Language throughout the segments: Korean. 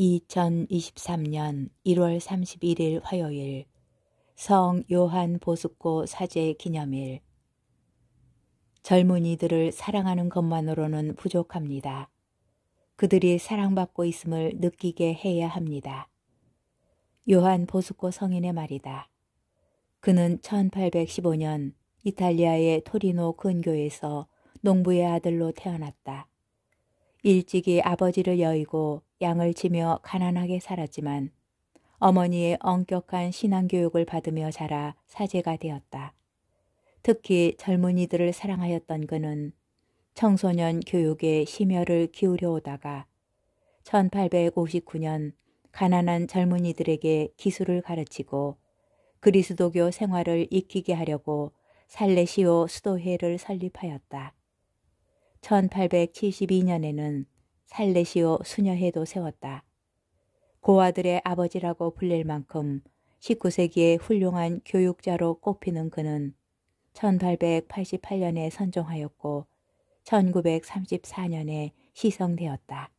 2023년 1월 31일 화요일 성 요한 보숙고 사제 기념일 젊은이들을 사랑하는 것만으로는 부족합니다. 그들이 사랑받고 있음을 느끼게 해야 합니다. 요한 보숙고 성인의 말이다. 그는 1815년 이탈리아의 토리노 근교에서 농부의 아들로 태어났다. 일찍이 아버지를 여의고 양을 치며 가난하게 살았지만 어머니의 엄격한 신앙교육을 받으며 자라 사제가 되었다. 특히 젊은이들을 사랑하였던 그는 청소년 교육에 심혈을 기울여 오다가 1859년 가난한 젊은이들에게 기술을 가르치고 그리스도교 생활을 익히게 하려고 살레시오 수도회를 설립하였다. 1872년에는 살레시오 수녀회도 세웠다. 고아들의 아버지라고 불릴 만큼 1 9세기에 훌륭한 교육자로 꼽히는 그는 1888년에 선종하였고 1934년에 시성되었다.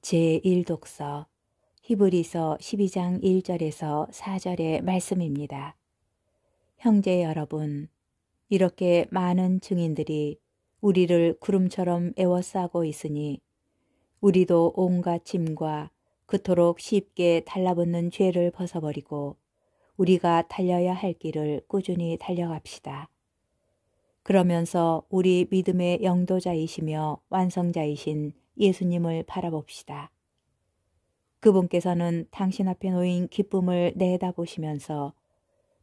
제1독서 히브리서 12장 1절에서 4절의 말씀입니다. 형제 여러분, 이렇게 많은 증인들이 우리를 구름처럼 에워싸고 있으니 우리도 온갖 짐과 그토록 쉽게 달라붙는 죄를 벗어버리고 우리가 달려야 할 길을 꾸준히 달려갑시다. 그러면서 우리 믿음의 영도자이시며 완성자이신 예수님을 바라봅시다. 그분께서는 당신 앞에 놓인 기쁨을 내다보시면서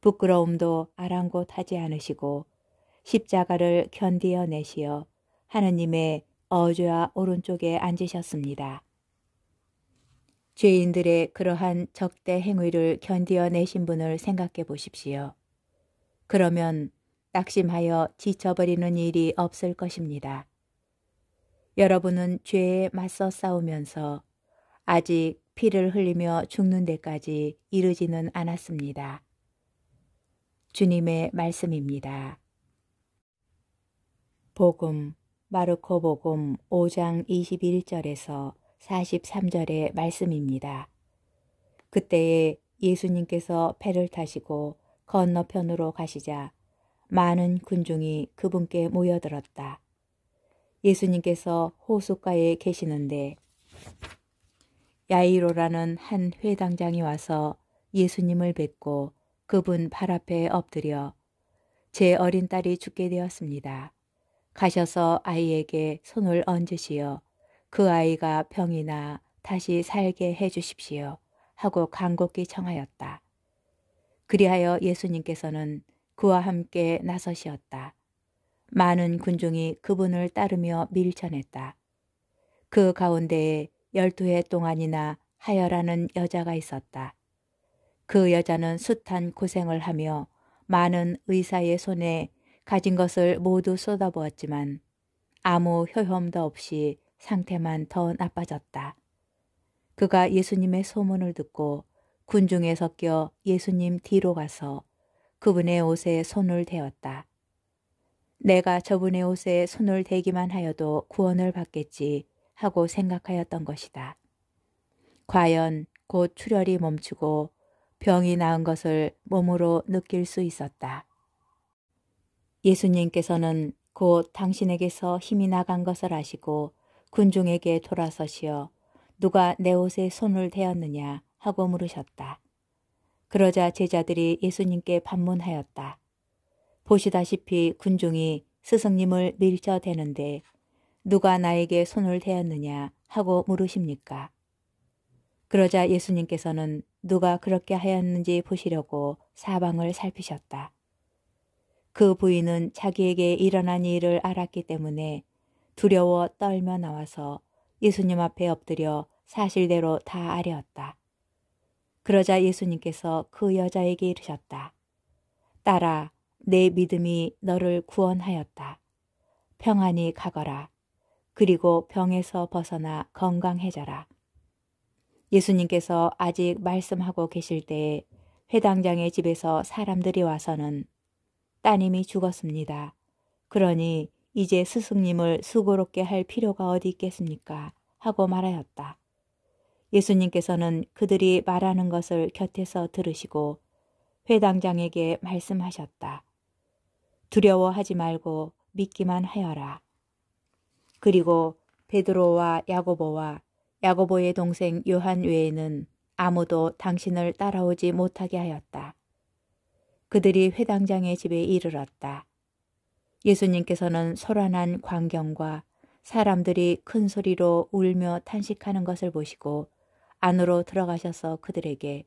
부끄러움도 아랑곳하지 않으시고 십자가를 견디어내시어 하느님의 어좌 오른쪽에 앉으셨습니다. 죄인들의 그러한 적대 행위를 견디어내신 분을 생각해 보십시오. 그러면 낙심하여 지쳐버리는 일이 없을 것입니다. 여러분은 죄에 맞서 싸우면서 아직 피를 흘리며 죽는 데까지 이르지는 않았습니다. 주님의 말씀입니다. 복음 마르코 복음 5장 21절에서 43절의 말씀입니다. 그때에 예수님께서 배를 타시고 건너편으로 가시자 많은 군중이 그분께 모여들었다. 예수님께서 호숫가에 계시는데 야이로라는 한 회당장이 와서 예수님을 뵙고 그분 발 앞에 엎드려 제 어린 딸이 죽게 되었습니다. 가셔서 아이에게 손을 얹으시어 그 아이가 병이나 다시 살게 해 주십시오. 하고 간곡히 청하였다. 그리하여 예수님께서는 그와 함께 나서시었다. 많은 군중이 그분을 따르며 밀쳐냈다. 그 가운데에 열두 해 동안이나 하여라는 여자가 있었다. 그 여자는 숱한 고생을 하며 많은 의사의 손에 가진 것을 모두 쏟아부었지만 아무 효험도 없이 상태만 더 나빠졌다. 그가 예수님의 소문을 듣고 군중에 섞여 예수님 뒤로 가서 그분의 옷에 손을 대었다. 내가 저분의 옷에 손을 대기만 하여도 구원을 받겠지 하고 생각하였던 것이다. 과연 곧 출혈이 멈추고 병이 나은 것을 몸으로 느낄 수 있었다. 예수님께서는 곧 당신에게서 힘이 나간 것을 아시고 군중에게 돌아서시어 누가 내 옷에 손을 대었느냐 하고 물으셨다. 그러자 제자들이 예수님께 반문하였다. 보시다시피 군중이 스승님을 밀쳐대는데 누가 나에게 손을 대었느냐 하고 물으십니까? 그러자 예수님께서는 누가 그렇게 하였는지 보시려고 사방을 살피셨다. 그 부인은 자기에게 일어난 일을 알았기 때문에 두려워 떨며 나와서 예수님 앞에 엎드려 사실대로 다 아뢰었다. 그러자 예수님께서 그 여자에게 이르셨다. 따라 내 믿음이 너를 구원하였다. 평안히 가거라. 그리고 병에서 벗어나 건강해져라. 예수님께서 아직 말씀하고 계실 때에 회당장의 집에서 사람들이 와서는 따님이 죽었습니다. 그러니 이제 스승님을 수고롭게 할 필요가 어디 있겠습니까? 하고 말하였다. 예수님께서는 그들이 말하는 것을 곁에서 들으시고 회당장에게 말씀하셨다. 두려워하지 말고 믿기만 하여라. 그리고 베드로와 야고보와 야고보의 동생 요한 외에는 아무도 당신을 따라오지 못하게 하였다. 그들이 회당장의 집에 이르렀다. 예수님께서는 소란한 광경과 사람들이 큰 소리로 울며 탄식하는 것을 보시고 안으로 들어가셔서 그들에게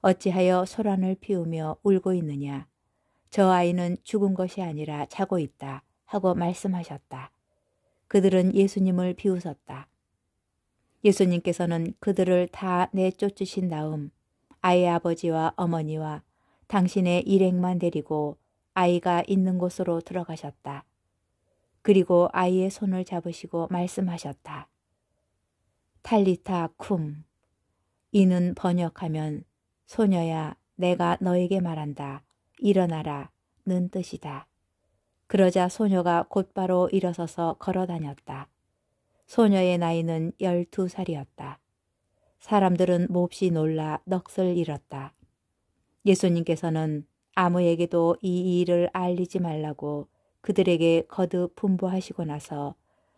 어찌하여 소란을 피우며 울고 있느냐. 저 아이는 죽은 것이 아니라 자고 있다. 하고 말씀하셨다. 그들은 예수님을 비웃었다. 예수님께서는 그들을 다 내쫓으신 다음 아이의 아버지와 어머니와 당신의 일행만 데리고 아이가 있는 곳으로 들어가셨다. 그리고 아이의 손을 잡으시고 말씀하셨다. 탈리타 쿰. 이는 번역하면 소녀야 내가 너에게 말한다. 일어나라. 는 뜻이다. 그러자 소녀가 곧바로 일어서서 걸어 다녔다. 소녀의 나이는 1 2 살이었다 사람들은 몹시 놀라 넋을 잃었다. 예수님께서는 아무에게도 이 일을 알리지 말라고 그들에게 거듭 분부하시고 나서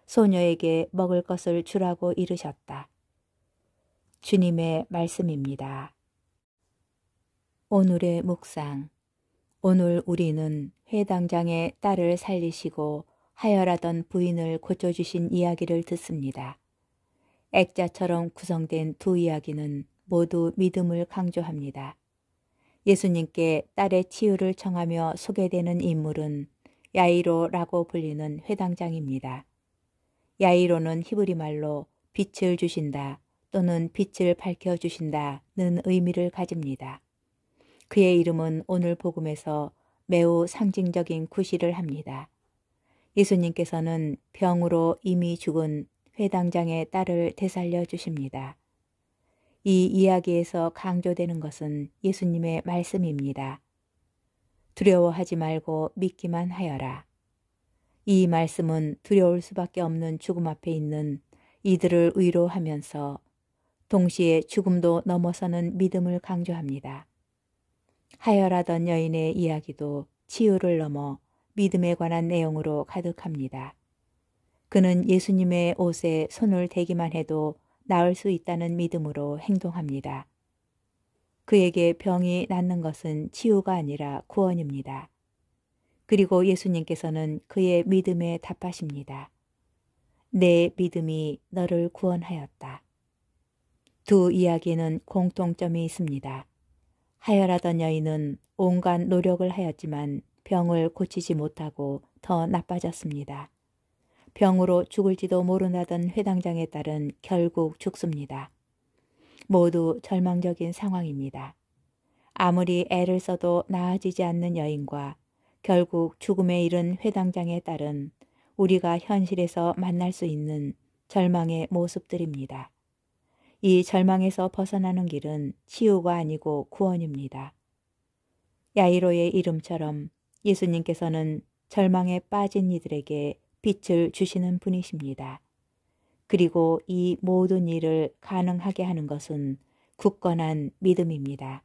소녀에게 먹을 것을 주라고 이르셨다. 주님의 말씀입니다. 오늘의 묵상 오늘 우리는 회당장의 딸을 살리시고 하열하던 부인을 고쳐주신 이야기를 듣습니다. 액자처럼 구성된 두 이야기는 모두 믿음을 강조합니다. 예수님께 딸의 치유를 청하며 소개되는 인물은 야이로라고 불리는 회당장입니다. 야이로는 히브리 말로 빛을 주신다 또는 빛을 밝혀 주신다는 의미를 가집니다. 그의 이름은 오늘 복음에서 매우 상징적인 구실을 합니다. 예수님께서는 병으로 이미 죽은 회당장의 딸을 되살려 주십니다. 이 이야기에서 강조되는 것은 예수님의 말씀입니다. 두려워하지 말고 믿기만 하여라. 이 말씀은 두려울 수밖에 없는 죽음 앞에 있는 이들을 위로하면서 동시에 죽음도 넘어서는 믿음을 강조합니다. 하열하던 여인의 이야기도 치유를 넘어 믿음에 관한 내용으로 가득합니다. 그는 예수님의 옷에 손을 대기만 해도 나을 수 있다는 믿음으로 행동합니다. 그에게 병이 낫는 것은 치유가 아니라 구원입니다. 그리고 예수님께서는 그의 믿음에 답하십니다. 내 믿음이 너를 구원하였다. 두 이야기는 공통점이 있습니다. 하혈하던 여인은 온갖 노력을 하였지만 병을 고치지 못하고 더 나빠졌습니다. 병으로 죽을지도 모르나던 회당장에 따른 결국 죽습니다. 모두 절망적인 상황입니다. 아무리 애를 써도 나아지지 않는 여인과 결국 죽음에 이른 회당장에 따른 우리가 현실에서 만날 수 있는 절망의 모습들입니다. 이 절망에서 벗어나는 길은 치유가 아니고 구원입니다. 야이로의 이름처럼 예수님께서는 절망에 빠진 이들에게 빛을 주시는 분이십니다. 그리고 이 모든 일을 가능하게 하는 것은 굳건한 믿음입니다.